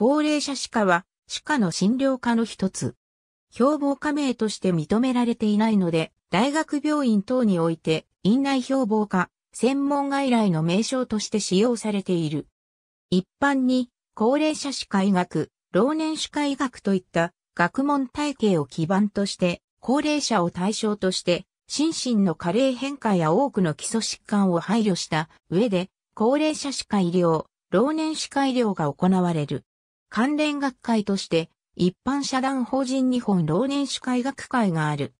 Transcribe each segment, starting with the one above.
高齢者歯科は歯科の診療科の一つ。標榜科名として認められていないので、大学病院等において院内標榜科、専門外来の名称として使用されている。一般に高齢者歯科医学、老年歯科医学といった学問体系を基盤として高齢者を対象として心身の加齢変化や多くの基礎疾患を配慮した上で高齢者歯科医療、老年歯科医療が行われる。関連学会として、一般社団法人日本老年歯科学会がある。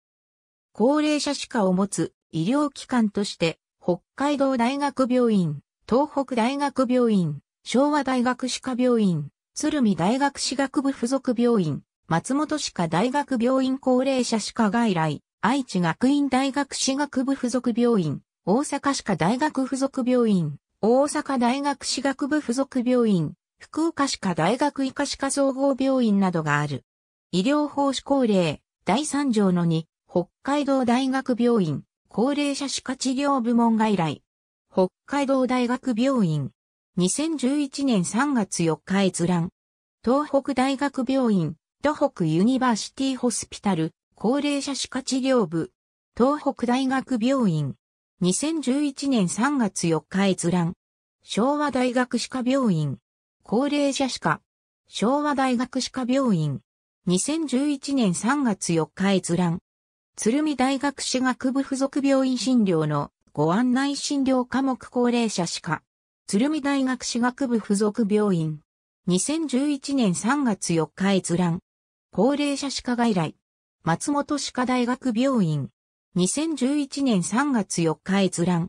高齢者歯科を持つ医療機関として、北海道大学病院、東北大学病院、昭和大学歯科病院、鶴見大学歯学部附属病院、松本歯科大学病院高齢者歯科外来、愛知学院大学歯学部附属病院、大阪歯科大学附属病院、大阪大学歯学部附属病院、福岡歯科大学医科歯科総合病院などがある。医療法施行令第3条の2、北海道大学病院、高齢者歯科治療部門外来。北海道大学病院。2011年3月4日閲覧。東北大学病院、土北ユニバーシティホスピタル、高齢者歯科治療部。東北大学病院。2011年3月4日閲覧。昭和大学歯科病院。高齢者歯科、昭和大学歯科病院、2011年3月4日閲覧、鶴見大学歯学部附属病院診療のご案内診療科目高齢者歯科、鶴見大学歯学部附属病院、2011年3月4日閲覧、高齢者歯科外来、松本歯科大学病院、2011年3月4日閲覧、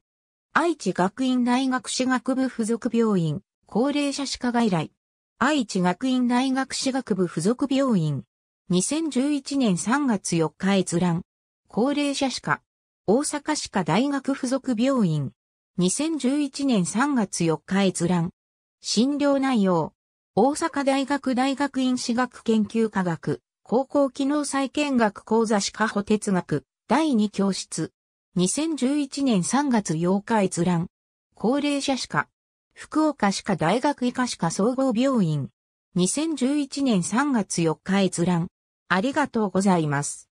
愛知学院大学歯学部附属病院、高齢者歯科外来。愛知学院大学歯学部附属病院。2011年3月4日閲覧。高齢者歯科。大阪歯科大学附属病院。2011年3月4日閲覧。診療内容。大阪大学大学院歯学研究科学。高校機能再建学講座歯科補哲学。第2教室。2011年3月8日閲覧。高齢者歯科。福岡歯科大学医科歯科総合病院。2011年3月4日閲覧。ありがとうございます。